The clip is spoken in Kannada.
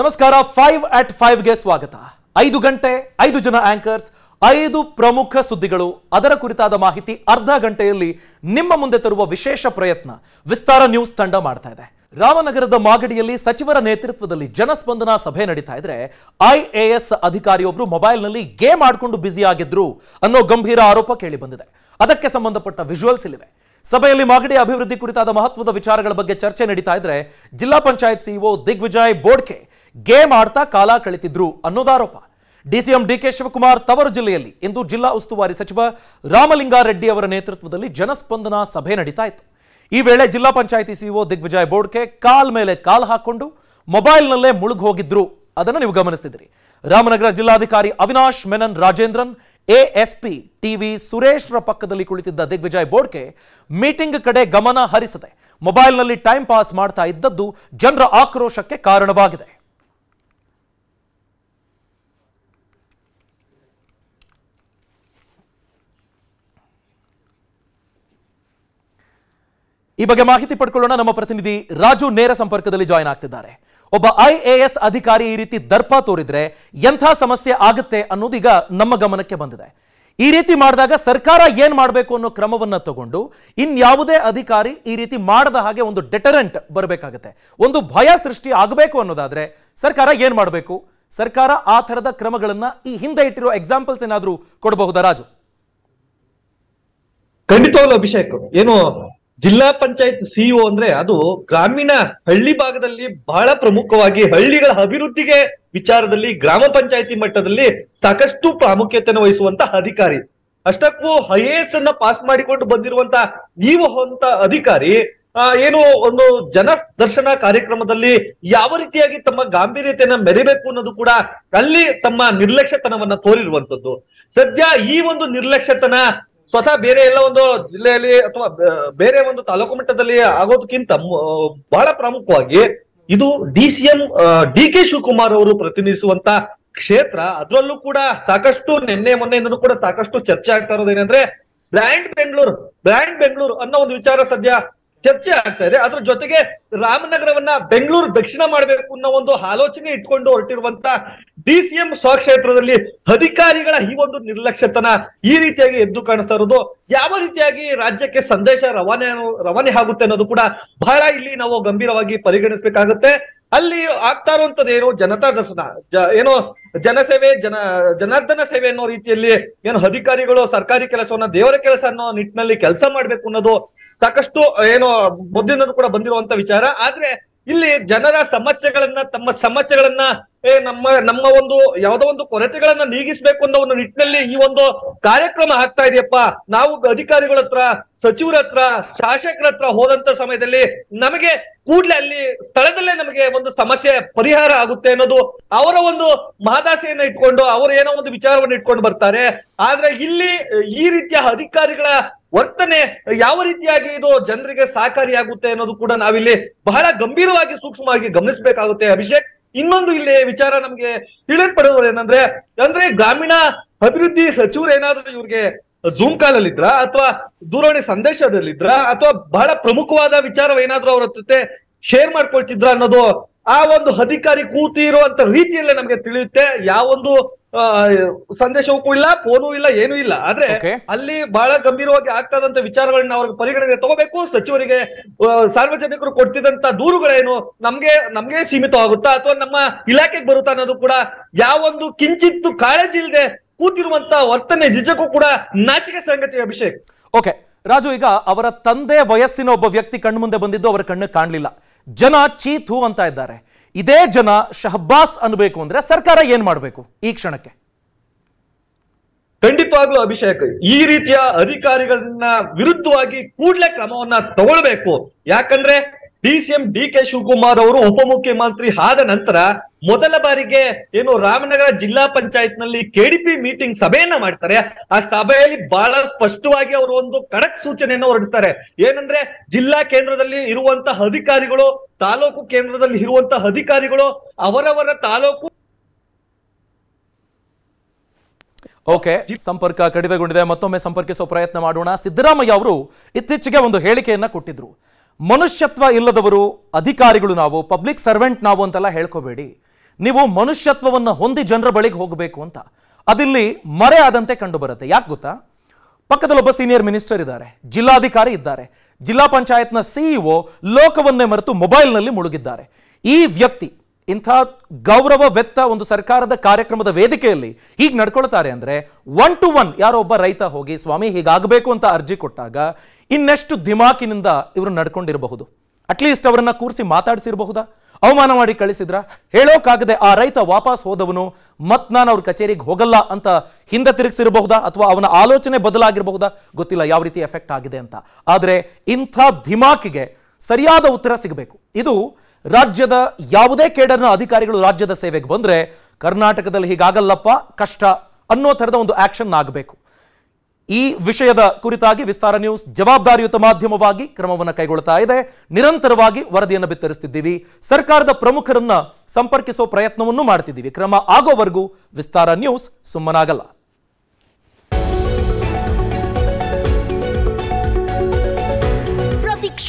ನಮಸ್ಕಾರ ಫೈವ್ ಅಟ್ ಫೈವ್ಗೆ ಸ್ವಾಗತ ಐದು ಗಂಟೆ ಐದು ಜನ ಆಂಕರ್ಸ್ ಐದು ಪ್ರಮುಖ ಸುದ್ದಿಗಳು ಅದರ ಕುರಿತಾದ ಮಾಹಿತಿ ಅರ್ಧ ಗಂಟೆಯಲ್ಲಿ ನಿಮ್ಮ ಮುಂದೆ ತರುವ ವಿಶೇಷ ಪ್ರಯತ್ನ ವಿಸ್ತಾರ ನ್ಯೂಸ್ ತಂಡ ಮಾಡ್ತಾ ಇದೆ ರಾಮನಗರದ ಮಾಗಡಿಯಲ್ಲಿ ಸಚಿವರ ನೇತೃತ್ವದಲ್ಲಿ ಜನಸ್ಪಂದನಾ ಸಭೆ ನಡೀತಾ ಇದ್ರೆ ಐ ಎ ಎಸ್ ಅಧಿಕಾರಿಯೊಬ್ರು ಮೊಬೈಲ್ನಲ್ಲಿ ಗೇಮ್ ಆಡ್ಕೊಂಡು ಬ್ಯುಸಿ ಆಗಿದ್ರು ಅನ್ನೋ ಗಂಭೀರ ಆರೋಪ ಕೇಳಿ ಬಂದಿದೆ ಅದಕ್ಕೆ ಸಂಬಂಧಪಟ್ಟ ವಿಜುವಲ್ಸ್ ಇಲ್ಲಿವೆ ಸಭೆಯಲ್ಲಿ ಮಾಗಡಿ ಅಭಿವೃದ್ಧಿ ಕುರಿತಾದ ಮಹತ್ವದ ವಿಚಾರಗಳ ಬಗ್ಗೆ ಚರ್ಚೆ ನಡೀತಾ ಇದ್ರೆ ಜಿಲ್ಲಾ ಪಂಚಾಯತ್ ಸಿಇಒ ದಿಗ್ವಿಜಯ್ ಬೋಡ್ಕೆ ಗೇಮ್ ಆಡ್ತಾ ಕಾಲ ಕಳೆತಿದ್ರು ಅನ್ನೋದಾರೋಪ ಡಿಸಿಎಂ ಡಿಕೆ ಶಿವಕುಮಾರ್ ತವರು ಜಿಲ್ಲೆಯಲ್ಲಿ ಇಂದು ಜಿಲ್ಲಾ ಉಸ್ತುವಾರಿ ಸಚಿವ ರಾಮಲಿಂಗಾರೆಡ್ಡಿ ಅವರ ನೇತೃತ್ವದಲ್ಲಿ ಜನಸ್ಪಂದನ ಸಭೆ ನಡೀತಾ ಇತ್ತು ಈ ವೇಳೆ ಜಿಲ್ಲಾ ಪಂಚಾಯಿತಿ ಸಿಇಒ ದಿಗ್ವಿಜಯ್ ಬೋಡ್ಕೆ ಕಾಲ್ ಮೇಲೆ ಕಾಲ್ ಹಾಕೊಂಡು ಮೊಬೈಲ್ನಲ್ಲೇ ಮುಳುಗ್ ಹೋಗಿದ್ರು ಅದನ್ನು ನೀವು ಗಮನಿಸಿದಿರಿ ರಾಮನಗರ ಜಿಲ್ಲಾಧಿಕಾರಿ ಅವಿನಾಶ್ ಮೆನನ್ ರಾಜೇಂದ್ರನ್ ಎಎಸ್ಪಿ ಟಿವಿ ಸುರೇಶ್ರ ಪಕ್ಕದಲ್ಲಿ ಕುಳಿತಿದ್ದ ದಿಗ್ವಿಜಯ್ ಬೋಡ್ಕೆ ಮೀಟಿಂಗ್ ಕಡೆ ಗಮನ ಹರಿಸದೆ ಮೊಬೈಲ್ನಲ್ಲಿ ಟೈಮ್ ಪಾಸ್ ಮಾಡ್ತಾ ಇದ್ದದ್ದು ಜನರ ಆಕ್ರೋಶಕ್ಕೆ ಕಾರಣವಾಗಿದೆ ಈ ಬಗ್ಗೆ ಮಾಹಿತಿ ಪಡ್ಕೊಳ್ಳೋಣ ನಮ್ಮ ಪ್ರತಿನಿಧಿ ರಾಜು ನೇರ ಸಂಪರ್ಕದಲ್ಲಿ ಜಾಯಿನ್ ಆಗ್ತಿದ್ದಾರೆ ಒಬ್ಬ ಐಎಎಸ್ ಅಧಿಕಾರಿ ಈ ರೀತಿ ದರ್ಪ ತೋರಿದ್ರೆ ಎಂಥ ಸಮಸ್ಯೆ ಆಗುತ್ತೆ ಅನ್ನೋದು ಈಗ ನಮ್ಮ ಗಮನಕ್ಕೆ ಬಂದಿದೆ ಈ ರೀತಿ ಮಾಡಿದಾಗ ಸರ್ಕಾರ ಏನ್ ಮಾಡಬೇಕು ಅನ್ನೋ ಕ್ರಮವನ್ನ ತಗೊಂಡು ಇನ್ಯಾವುದೇ ಅಧಿಕಾರಿ ಈ ರೀತಿ ಮಾಡದ ಹಾಗೆ ಒಂದು ಡೆಟರೆಂಟ್ ಬರಬೇಕಾಗುತ್ತೆ ಒಂದು ಭಯ ಸೃಷ್ಟಿ ಆಗಬೇಕು ಅನ್ನೋದಾದ್ರೆ ಸರ್ಕಾರ ಏನ್ ಮಾಡಬೇಕು ಸರ್ಕಾರ ಆ ತರದ ಕ್ರಮಗಳನ್ನ ಈ ಹಿಂದೆ ಇಟ್ಟಿರೋ ಎಕ್ಸಾಂಪಲ್ಸ್ ಏನಾದರೂ ಕೊಡಬಹುದಾ ರಾಜು ಖಂಡಿತವಾಗ್ಲೂ ಅಭಿಷೇಕ್ ಏನು ಜಿಲ್ಲಾ ಪಂಚಾಯತ್ ಸಿಇಒ ಅಂದ್ರೆ ಅದು ಗ್ರಾಮೀಣ ಹಳ್ಳಿ ಭಾಗದಲ್ಲಿ ಬಹಳ ಪ್ರಮುಖವಾಗಿ ಹಳ್ಳಿಗಳ ಅಭಿವೃದ್ಧಿಗೆ ವಿಚಾರದಲ್ಲಿ ಗ್ರಾಮ ಪಂಚಾಯತಿ ಮಟ್ಟದಲ್ಲಿ ಸಾಕಷ್ಟು ಪ್ರಾಮುಖ್ಯತೆಯನ್ನು ವಹಿಸುವಂತ ಅಧಿಕಾರಿ ಅಷ್ಟಕ್ಕೂ ಐ ಎ ಎಸ್ ಅನ್ನ ಪಾಸ್ ಮಾಡಿಕೊಂಡು ಬಂದಿರುವಂತ ನೀವು ಹೊಂತ ಅಧಿಕಾರಿ ಆ ಏನು ಒಂದು ಜನ ದರ್ಶನ ಕಾರ್ಯಕ್ರಮದಲ್ಲಿ ಯಾವ ರೀತಿಯಾಗಿ ತಮ್ಮ ಗಾಂಭೀರ್ಯತೆಯನ್ನ ಮೆರಿಬೇಕು ಅನ್ನೋದು ಕೂಡ ಅಲ್ಲಿ ತಮ್ಮ ನಿರ್ಲಕ್ಷ್ಯತನವನ್ನ ತೋರಿರುವಂತದ್ದು ಸದ್ಯ ಈ ಒಂದು ನಿರ್ಲಕ್ಷ್ಯತನ ಸ್ವತಃ ಬೇರೆ ಎಲ್ಲ ಒಂದು ಜಿಲ್ಲೆಯಲ್ಲಿ ಅಥವಾ ಬೇರೆ ಒಂದು ತಾಲೂಕು ಮಟ್ಟದಲ್ಲಿ ಆಗೋದಕ್ಕಿಂತ ಬಹಳ ಪ್ರಮುಖವಾಗಿ ಇದು D C M D K Shivakumar ಅವರು ಪ್ರತಿನಿಧಿಸುವಂತ ಕ್ಷೇತ್ರ ಅದರಲ್ಲೂ ಕೂಡ ಸಾಕಷ್ಟು ನಿನ್ನೆ ಮೊನ್ನೆಯಿಂದನೂ ಕೂಡ ಸಾಕಷ್ಟು ಚರ್ಚೆ ಆಗ್ತಾ ಇರೋದೇನೆಂದ್ರೆ ಬ್ರ್ಯಾಂಡ್ ಬೆಂಗಳೂರು ಬ್ರ್ಯಾಂಡ್ ಬೆಂಗಳೂರು ಅನ್ನೋ ಒಂದು ವಿಚಾರ ಸದ್ಯ ಚರ್ಚೆ ಆಗ್ತಾ ಇದೆ ಅದ್ರ ಜೊತೆಗೆ ರಾಮನಗರವನ್ನ ಬೆಂಗಳೂರು ದಕ್ಷಿಣ ಮಾಡಬೇಕು ಅನ್ನೋ ಒಂದು ಆಲೋಚನೆ ಇಟ್ಕೊಂಡು ಹೊರಟಿರುವಂತ ಡಿ ಸಿ ಎಂ ಸ್ವಕ್ಷೇತ್ರದಲ್ಲಿ ಅಧಿಕಾರಿಗಳ ಈ ಒಂದು ನಿರ್ಲಕ್ಷ್ಯತನ ಈ ರೀತಿಯಾಗಿ ಎದ್ದು ಕಾಣಿಸ್ತಾ ಇರೋದು ಯಾವ ರೀತಿಯಾಗಿ ರಾಜ್ಯಕ್ಕೆ ಸಂದೇಶ ರವಾನೆ ರವಾನೆ ಆಗುತ್ತೆ ಅನ್ನೋದು ಕೂಡ ಬಹಳ ಇಲ್ಲಿ ನಾವು ಗಂಭೀರವಾಗಿ ಪರಿಗಣಿಸಬೇಕಾಗುತ್ತೆ ಅಲ್ಲಿ ಆಗ್ತಾ ಇರುವಂತದ್ದು ಏನು ಜನತಾ ದರ್ಶನ ಏನೋ ಜನಸೇವೆ ಜನ ಜನಾರ್ದನ ಸೇವೆ ಅನ್ನೋ ರೀತಿಯಲ್ಲಿ ಏನು ಅಧಿಕಾರಿಗಳು ಸರ್ಕಾರಿ ಕೆಲಸವನ್ನ ದೇವರ ಕೆಲಸ ಅನ್ನೋ ನಿಟ್ಟಿನಲ್ಲಿ ಕೆಲಸ ಮಾಡ್ಬೇಕು ಅನ್ನೋದು ಸಾಕಷ್ಟು ಏನು ಮೊದಲಿಂದಲೂ ಕೂಡ ಬಂದಿರುವಂತ ವಿಚಾರ ಆದ್ರೆ ಇಲ್ಲಿ ಜನರ ಸಮಸ್ಯೆಗಳನ್ನ ತಮ್ಮ ಸಮಸ್ಯೆಗಳನ್ನ ಏ ನಮ್ಮ ನಮ್ಮ ಒಂದು ಯಾವ್ದೋ ಒಂದು ಕೊರತೆಗಳನ್ನ ನೀಗಿಸ್ಬೇಕು ಅನ್ನೋ ಒಂದು ನಿಟ್ಟಿನಲ್ಲಿ ಈ ಒಂದು ಕಾರ್ಯಕ್ರಮ ಆಗ್ತಾ ಇದೆಯಪ್ಪ ನಾವು ಅಧಿಕಾರಿಗಳ ಹತ್ರ ಸಚಿವರ ಹತ್ರ ಶಾಸಕರ ಹತ್ರ ಹೋದಂತ ಸಮಯದಲ್ಲಿ ನಮಗೆ ಕೂಡ್ಲೆ ಅಲ್ಲಿ ಸ್ಥಳದಲ್ಲೇ ನಮಗೆ ಒಂದು ಸಮಸ್ಯೆ ಪರಿಹಾರ ಆಗುತ್ತೆ ಅನ್ನೋದು ಅವರ ಒಂದು ಮಹದಾಸೆಯನ್ನ ಇಟ್ಕೊಂಡು ಅವರು ಏನೋ ಒಂದು ವಿಚಾರವನ್ನು ಇಟ್ಕೊಂಡು ಬರ್ತಾರೆ ಆದ್ರೆ ಇಲ್ಲಿ ಈ ರೀತಿಯ ಅಧಿಕಾರಿಗಳ ವರ್ತನೆ ಯಾವ ರೀತಿಯಾಗಿ ಇದು ಜನರಿಗೆ ಸಹಕಾರಿಯಾಗುತ್ತೆ ಅನ್ನೋದು ಕೂಡ ನಾವಿಲ್ಲಿ ಬಹಳ ಗಂಭೀರವಾಗಿ ಸೂಕ್ಷ್ಮವಾಗಿ ಗಮನಿಸಬೇಕಾಗುತ್ತೆ ಅಭಿಷೇಕ್ ಇನ್ನೊಂದು ಇಲ್ಲಿ ವಿಚಾರ ನಮ್ಗೆ ಏನಂದ್ರೆ ಅಂದ್ರೆ ಗ್ರಾಮೀಣ ಅಭಿವೃದ್ಧಿ ಸಚಿವರು ಏನಾದ್ರೂ ಇವ್ರಿಗೆ ಝೂಮ್ ಕಾಲ್ ಅಲ್ಲಿದ್ರ ಅಥವಾ ದೂರವಾಣಿ ಸಂದೇಶದಲ್ಲಿದ್ರ ಅಥವಾ ಬಹಳ ಪ್ರಮುಖವಾದ ವಿಚಾರವೇನಾದ್ರೂ ಅವ್ರ ಜೊತೆ ಶೇರ್ ಮಾಡ್ಕೊಳ್ತಿದ್ರ ಅನ್ನೋದು ಆ ಒಂದು ಅಧಿಕಾರಿ ಕೂತಿರುವಂತ ರೀತಿಯಲ್ಲೇ ನಮ್ಗೆ ತಿಳಿಯುತ್ತೆ ಯಾವೊಂದು ಸಂದೇಶವೂ ಇಲ್ಲ ಫೋನು ಇಲ್ಲ ಏನೂ ಇಲ್ಲ ಆದ್ರೆ ಅಲ್ಲಿ ಬಹಳ ಗಂಭೀರವಾಗಿ ಆಗ್ತದಂತ ವಿಚಾರಗಳನ್ನ ಅವ್ರಿಗೆ ಪರಿಗಣನೆ ತಗೋಬೇಕು ಸಚಿವರಿಗೆ ಸಾರ್ವಜನಿಕರು ಕೊಡ್ತಿದಂತ ದೂರುಗಳೇನು ನಮ್ಗೆ ನಮ್ಗೆ ಸೀಮಿತವಾಗುತ್ತಾ ಅಥವಾ ನಮ್ಮ ಇಲಾಖೆಗೆ ಬರುತ್ತಾ ಅನ್ನೋದು ಕೂಡ ಯಾವೊಂದು ಕಿಂಚಿತ್ತು ಕಾಳಜಿ ಇಲ್ಲದೆ ಕೂತಿರುವಂತ ವರ್ತನೆ ನಿಜಕ್ಕೂ ಕೂಡ ನಾಚಿಕೆ ಸಂಗತಿ ಅಭಿಷೇಕ್ ಓಕೆ ರಾಜು ಈಗ ಅವರ ತಂದೆ ವಯಸ್ಸಿನ ಒಬ್ಬ ವ್ಯಕ್ತಿ ಕಣ್ಣು ಮುಂದೆ ಬಂದಿದ್ದು ಅವರ ಕಣ್ಣು ಕಾಣಲಿಲ್ಲ ಜನ ಚೀತು ಅಂತ ಇದ್ದಾರೆ ಇದೇ ಜನ ಶಹಬ್ಬಾಸ್ ಅನ್ಬೇಕು ಅಂದ್ರೆ ಸರ್ಕಾರ ಏನ್ ಮಾಡಬೇಕು ಈ ಕ್ಷಣಕ್ಕೆ ಖಂಡಿತವಾಗ್ಲೂ ಅಭಿಷೇಕ್ ಈ ರೀತಿಯ ಅಧಿಕಾರಿಗಳನ್ನ ವಿರುದ್ಧವಾಗಿ ಕೂಡ್ಲೆ ಕ್ರಮವನ್ನ ತಗೊಳ್ಬೇಕು ಯಾಕಂದ್ರೆ ಡಿ ಸಿಎಂ ಡಿ ಕೆ ಶಿವಕುಮಾರ್ ಅವರು ಉಪಮುಖ್ಯಮಂತ್ರಿ ಆದ ನಂತರ ಮೊದಲ ಬಾರಿಗೆ ಏನು ರಾಮನಗರ ಜಿಲ್ಲಾ ಪಂಚಾಯತ್ ನಲ್ಲಿ ಕೆಡಿಪಿ ಮೀಟಿಂಗ್ ಸಭೆಯನ್ನ ಮಾಡ್ತಾರೆ ಆ ಸಭೆಯಲ್ಲಿ ಬಹಳ ಸ್ಪಷ್ಟವಾಗಿ ಅವರು ಒಂದು ಕಡಕ್ ಸೂಚನೆಯನ್ನು ಹೊರಡಿಸ್ತಾರೆ ಏನಂದ್ರೆ ಜಿಲ್ಲಾ ಕೇಂದ್ರದಲ್ಲಿ ಇರುವಂತಹ ಅಧಿಕಾರಿಗಳು ತಾಲೂಕು ಕೇಂದ್ರದಲ್ಲಿ ಇರುವಂತಹ ಅಧಿಕಾರಿಗಳು ಅವರವರ ತಾಲೂಕು ಓಕೆ ಸಂಪರ್ಕ ಕಡಿತಗೊಂಡಿದೆ ಮತ್ತೊಮ್ಮೆ ಸಂಪರ್ಕಿಸುವ ಪ್ರಯತ್ನ ಮಾಡೋಣ ಸಿದ್ದರಾಮಯ್ಯ ಅವರು ಇತ್ತೀಚೆಗೆ ಒಂದು ಹೇಳಿಕೆಯನ್ನ ಕೊಟ್ಟಿದ್ರು ಮನುಷ್ಯತ್ವ ಇಲ್ಲದವರು ಅಧಿಕಾರಿಗಳು ನಾವು ಪಬ್ಲಿಕ್ ಸರ್ವೆಂಟ್ ನಾವು ಅಂತೆಲ್ಲ ಹೇಳ್ಕೋಬೇಡಿ ನೀವು ಮನುಷ್ಯತ್ವವನ್ನು ಹೊಂದಿ ಜನರ ಬಳಿಗೆ ಹೋಗಬೇಕು ಅಂತ ಅದಿಲ್ಲಿ ಮರೆ ಆದಂತೆ ಕಂಡು ಬರುತ್ತೆ ಯಾಕೆ ಗೊತ್ತಾ ಪಕ್ಕದಲ್ಲೊಬ್ಬ ಸೀನಿಯರ್ ಮಿನಿಸ್ಟರ್ ಇದ್ದಾರೆ ಜಿಲ್ಲಾಧಿಕಾರಿ ಇದ್ದಾರೆ ಜಿಲ್ಲಾ ಪಂಚಾಯತ್ನ ಸಿಇಒ e ಲೋಕವನ್ನೇ ಮರೆತು ಮೊಬೈಲ್ನಲ್ಲಿ ಮುಳುಗಿದ್ದಾರೆ ಈ ವ್ಯಕ್ತಿ ಇಂಥ ಗೌರವ ವ್ಯಕ್ತ ಒಂದು ಸರ್ಕಾರದ ಕಾರ್ಯಕ್ರಮದ ವೇದಿಕೆಯಲ್ಲಿ ಹೀಗೆ ನಡ್ಕೊಳ್ತಾರೆ ಅಂದರೆ ಒನ್ ಟು ಒನ್ ಯಾರೋ ಒಬ್ಬ ರೈತ ಹೋಗಿ ಸ್ವಾಮಿ ಹೀಗಾಗಬೇಕು ಅಂತ ಅರ್ಜಿ ಕೊಟ್ಟಾಗ ಇನ್ನೆಷ್ಟು ದಿಮಾಕಿನಿಂದ ಇವರು ನಡ್ಕೊಂಡಿರಬಹುದು ಅಟ್ಲೀಸ್ಟ್ ಅವರನ್ನ ಕೂರಿಸಿ ಮಾತಾಡಿಸಿರಬಹುದಾ ಅವಮಾನ ಮಾಡಿ ಕಳಿಸಿದ್ರ ಹೇಳೋಕ್ಕಾಗದೆ ಆ ರೈತ ವಾಪಸ್ ಹೋದವನು ಮತ್ ನಾನು ಅವ್ರ ಕಚೇರಿಗೆ ಹೋಗಲ್ಲ ಅಂತ ಹಿಂದೆ ತಿರುಗಿಸಿರಬಹುದಾ ಅಥವಾ ಅವನ ಆಲೋಚನೆ ಬದಲಾಗಿರಬಹುದಾ ಗೊತ್ತಿಲ್ಲ ಯಾವ ರೀತಿ ಎಫೆಕ್ಟ್ ಆಗಿದೆ ಅಂತ ಆದರೆ ಇಂಥ ದಿಮಾಕಿಗೆ ಸರಿಯಾದ ಉತ್ತರ ಸಿಗಬೇಕು ಇದು ರಾಜ್ಯದ ಯಾವುದೇ ಕೇಡರ್ನ ಅಧಿಕಾರಿಗಳು ರಾಜ್ಯದ ಸೇವೆಗೆ ಬಂದರೆ ಕರ್ನಾಟಕದಲ್ಲಿ ಹೀಗಾಗಲ್ಲಪ್ಪ ಕಷ್ಟ ಅನ್ನೋ ಥರದ ಒಂದು ಆಕ್ಷನ್ ಆಗಬೇಕು ಈ ವಿಷಯದ ಕುರಿತಾಗಿ ವಿಸ್ತಾರ ನ್ಯೂಸ್ ಜವಾಬ್ದಾರಿಯುತ ಮಾಧ್ಯಮವಾಗಿ ಕ್ರಮವನ್ನು ಕೈಗೊಳ್ತಾ ಇದೆ ನಿರಂತರವಾಗಿ ವರದಿಯನ್ನು ಬಿತ್ತರಿಸ್ತಿದ್ದೀವಿ ಸರ್ಕಾರದ ಪ್ರಮುಖರನ್ನ ಸಂಪರ್ಕಿಸುವ ಪ್ರಯತ್ನವನ್ನು ಮಾಡ್ತಿದ್ದೀವಿ ಕ್ರಮ ಆಗೋವರೆಗೂ ವಿಸ್ತಾರ ನ್ಯೂಸ್ ಸುಮ್ಮನಾಗಲ್ಲ